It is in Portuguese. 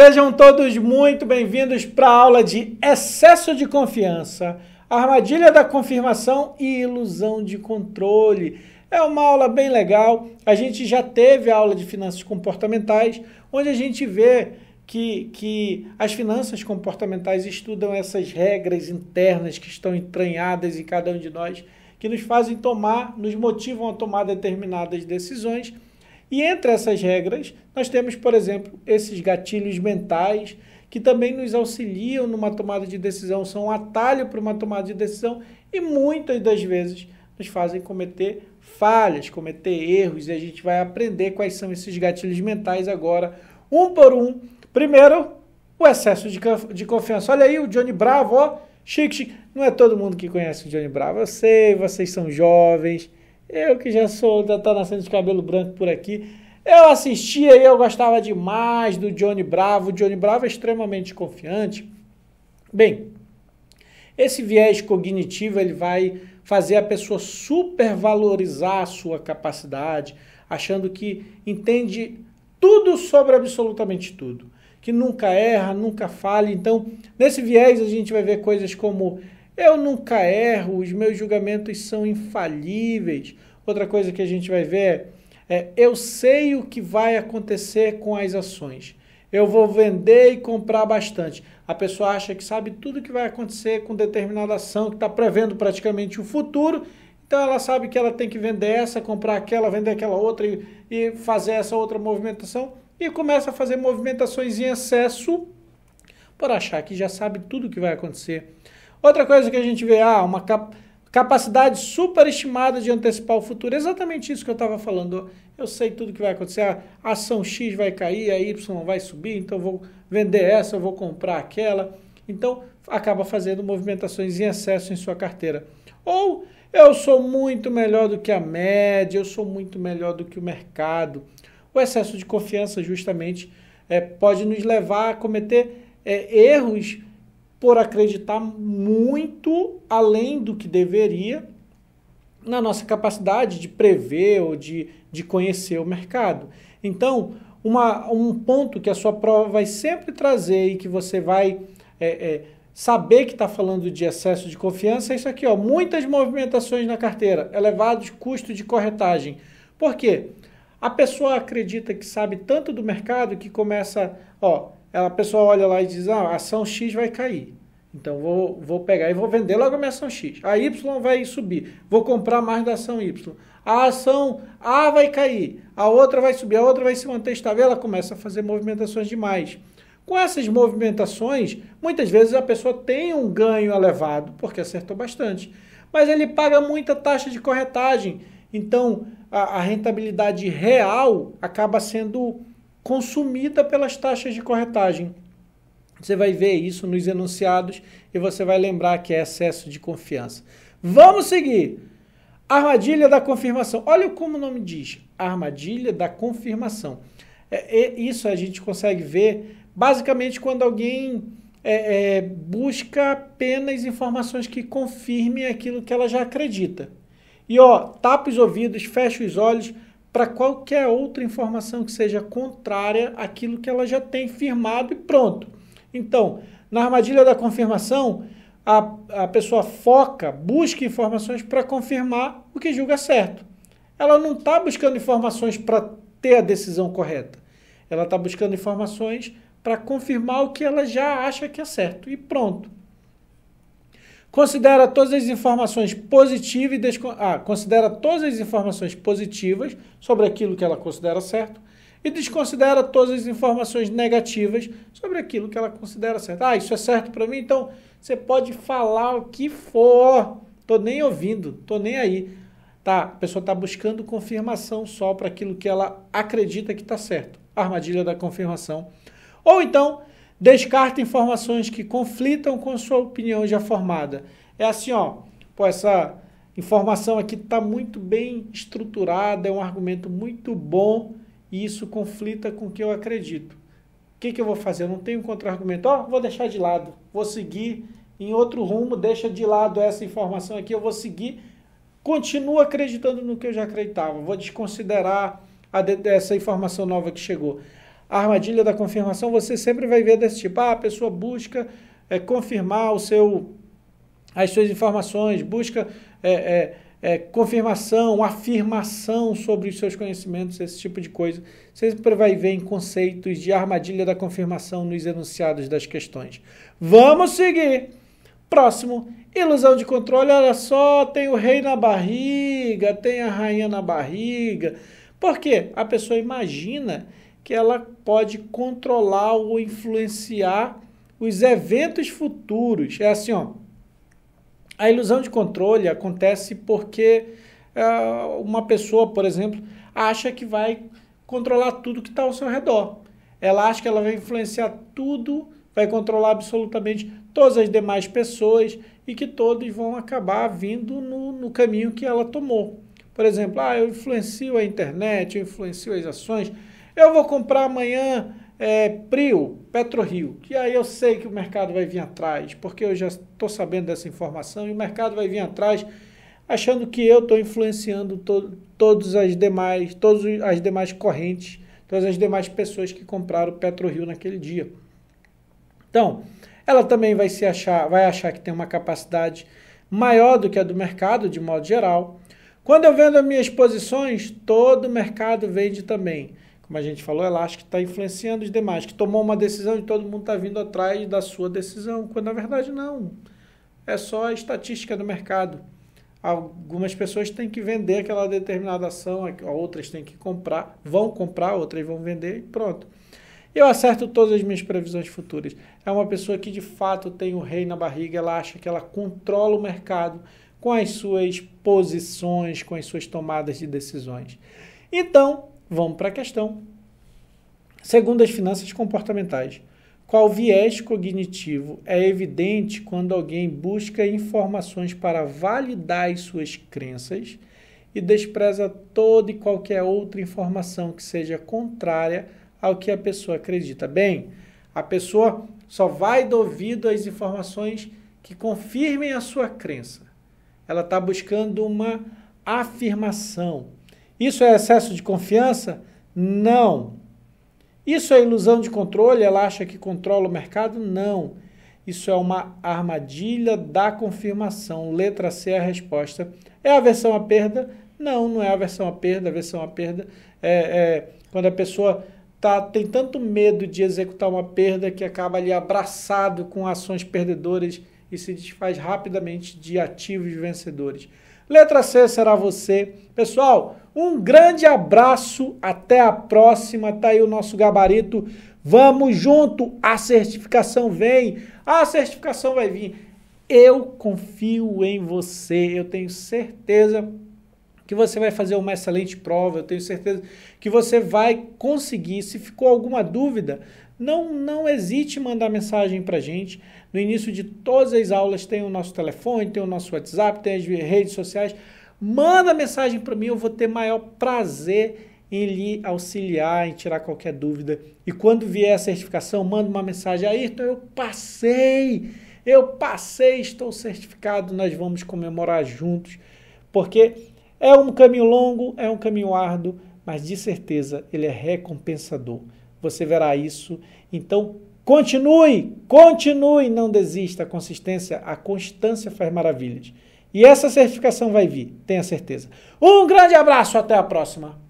Sejam todos muito bem-vindos para a aula de excesso de confiança, armadilha da confirmação e ilusão de controle. É uma aula bem legal. A gente já teve a aula de finanças comportamentais, onde a gente vê que, que as finanças comportamentais estudam essas regras internas que estão entranhadas em cada um de nós, que nos fazem tomar, nos motivam a tomar determinadas decisões e entre essas regras, nós temos, por exemplo, esses gatilhos mentais que também nos auxiliam numa tomada de decisão, são um atalho para uma tomada de decisão e muitas das vezes nos fazem cometer falhas, cometer erros e a gente vai aprender quais são esses gatilhos mentais agora, um por um. Primeiro, o excesso de, de confiança. Olha aí o Johnny Bravo, ó, chique, chique. Não é todo mundo que conhece o Johnny Bravo, eu sei, vocês são jovens eu que já sou, já tá nascendo de cabelo branco por aqui. Eu assistia e eu gostava demais do Johnny Bravo. O Johnny Bravo é extremamente confiante. Bem, esse viés cognitivo ele vai fazer a pessoa supervalorizar a sua capacidade, achando que entende tudo sobre absolutamente tudo, que nunca erra, nunca falha. Então, nesse viés a gente vai ver coisas como eu nunca erro, os meus julgamentos são infalíveis. Outra coisa que a gente vai ver é: eu sei o que vai acontecer com as ações. Eu vou vender e comprar bastante. A pessoa acha que sabe tudo o que vai acontecer com determinada ação, que está prevendo praticamente o futuro. Então ela sabe que ela tem que vender essa, comprar aquela, vender aquela outra e, e fazer essa outra movimentação. E começa a fazer movimentações em excesso por achar que já sabe tudo o que vai acontecer. Outra coisa que a gente vê, ah, uma cap capacidade superestimada de antecipar o futuro. Exatamente isso que eu estava falando. Eu sei tudo que vai acontecer. A ação X vai cair, a Y vai subir, então eu vou vender essa, eu vou comprar aquela. Então acaba fazendo movimentações em excesso em sua carteira. Ou eu sou muito melhor do que a média, eu sou muito melhor do que o mercado. O excesso de confiança justamente é, pode nos levar a cometer é, erros por acreditar muito além do que deveria na nossa capacidade de prever ou de, de conhecer o mercado. Então, uma, um ponto que a sua prova vai sempre trazer e que você vai é, é, saber que está falando de excesso de confiança é isso aqui, ó, muitas movimentações na carteira, elevados custos de corretagem. Por quê? A pessoa acredita que sabe tanto do mercado que começa, ó, ela, a pessoa olha lá e diz, ah, a ação X vai cair. Então vou, vou pegar e vou vender logo a minha ação X. A Y vai subir. Vou comprar mais da ação Y. A ação A vai cair. A outra vai subir. A outra vai se manter estável. Ela começa a fazer movimentações demais. Com essas movimentações, muitas vezes a pessoa tem um ganho elevado, porque acertou bastante. Mas ele paga muita taxa de corretagem. Então a, a rentabilidade real acaba sendo consumida pelas taxas de corretagem. Você vai ver isso nos enunciados e você vai lembrar que é excesso de confiança. Vamos seguir! Armadilha da confirmação. Olha como o nome diz: armadilha da confirmação. É, é, isso a gente consegue ver basicamente quando alguém é, é busca apenas informações que confirmem aquilo que ela já acredita. E ó, tapa os ouvidos, fecha os olhos para qualquer outra informação que seja contrária àquilo que ela já tem firmado e pronto. Então, na armadilha da confirmação, a, a pessoa foca, busca informações para confirmar o que julga certo. Ela não está buscando informações para ter a decisão correta. Ela está buscando informações para confirmar o que ela já acha que é certo. E pronto. Considera todas as informações positivas e ah, considera todas as informações positivas sobre aquilo que ela considera certo e desconsidera todas as informações negativas sobre aquilo que ela considera certo. Ah, isso é certo para mim, então você pode falar o que for. Tô nem ouvindo, tô nem aí. Tá, a pessoa está buscando confirmação só para aquilo que ela acredita que está certo. Armadilha da confirmação. Ou então Descarta informações que conflitam com sua opinião já formada. É assim, ó, pô, essa informação aqui está muito bem estruturada, é um argumento muito bom e isso conflita com o que eu acredito. O que, que eu vou fazer? Eu não tenho contra-argumento. Ó, oh, vou deixar de lado, vou seguir em outro rumo, deixa de lado essa informação aqui, eu vou seguir, continuo acreditando no que eu já acreditava, vou desconsiderar a, essa informação nova que chegou a armadilha da confirmação, você sempre vai ver desse tipo, ah, a pessoa busca é, confirmar o seu, as suas informações, busca é, é, é, confirmação, afirmação sobre os seus conhecimentos, esse tipo de coisa. Você sempre vai ver em conceitos de armadilha da confirmação nos enunciados das questões. Vamos seguir! Próximo, ilusão de controle, olha só, tem o rei na barriga, tem a rainha na barriga. Por quê? A pessoa imagina que ela pode controlar ou influenciar os eventos futuros. É assim, ó. A ilusão de controle acontece porque é, uma pessoa, por exemplo, acha que vai controlar tudo que está ao seu redor. Ela acha que ela vai influenciar tudo, vai controlar absolutamente todas as demais pessoas e que todos vão acabar vindo no, no caminho que ela tomou. Por exemplo, ah, eu influencio a internet, eu influencio as ações, eu vou comprar amanhã é, Prio, PetroRio, que aí eu sei que o mercado vai vir atrás, porque eu já estou sabendo dessa informação e o mercado vai vir atrás achando que eu estou influenciando to todas as demais, todas as demais correntes, todas as demais pessoas que compraram PetroRio naquele dia. Então, ela também vai se achar, vai achar que tem uma capacidade maior do que a do mercado de modo geral. Quando eu vendo as minhas posições, todo o mercado vende também como a gente falou, ela acha que está influenciando os demais, que tomou uma decisão e todo mundo está vindo atrás da sua decisão, quando na verdade não. É só a estatística do mercado. Algumas pessoas têm que vender aquela determinada ação, outras têm que comprar, vão comprar, outras vão vender e pronto. Eu acerto todas as minhas previsões futuras. É uma pessoa que de fato tem o rei na barriga, ela acha que ela controla o mercado com as suas posições, com as suas tomadas de decisões. Então, Vamos para a questão. Segundo as finanças comportamentais, qual viés cognitivo é evidente quando alguém busca informações para validar as suas crenças e despreza toda e qualquer outra informação que seja contrária ao que a pessoa acredita? Bem, a pessoa só vai do ouvido às informações que confirmem a sua crença. Ela está buscando uma afirmação, isso é excesso de confiança? Não. Isso é ilusão de controle? Ela acha que controla o mercado? Não. Isso é uma armadilha da confirmação. Letra C é a resposta. É a versão à perda? Não, não é a versão à perda. A versão à perda é, é quando a pessoa tá, tem tanto medo de executar uma perda que acaba ali abraçado com ações perdedoras e se desfaz rapidamente de ativos vencedores. Letra C será você. Pessoal, um grande abraço, até a próxima. Tá aí o nosso gabarito. Vamos junto, a certificação vem. A certificação vai vir. Eu confio em você. Eu tenho certeza que você vai fazer uma excelente prova. Eu tenho certeza que você vai conseguir. Se ficou alguma dúvida, não, não hesite em mandar mensagem para a gente. No início de todas as aulas tem o nosso telefone, tem o nosso WhatsApp, tem as redes sociais. Manda mensagem para mim, eu vou ter maior prazer em lhe auxiliar, em tirar qualquer dúvida. E quando vier a certificação, manda uma mensagem. Ayrton, eu passei! Eu passei, estou certificado, nós vamos comemorar juntos. Porque é um caminho longo, é um caminho árduo, mas de certeza ele é recompensador você verá isso. Então, continue, continue, não desista. A consistência, a constância faz maravilhas. E essa certificação vai vir, tenha certeza. Um grande abraço, até a próxima.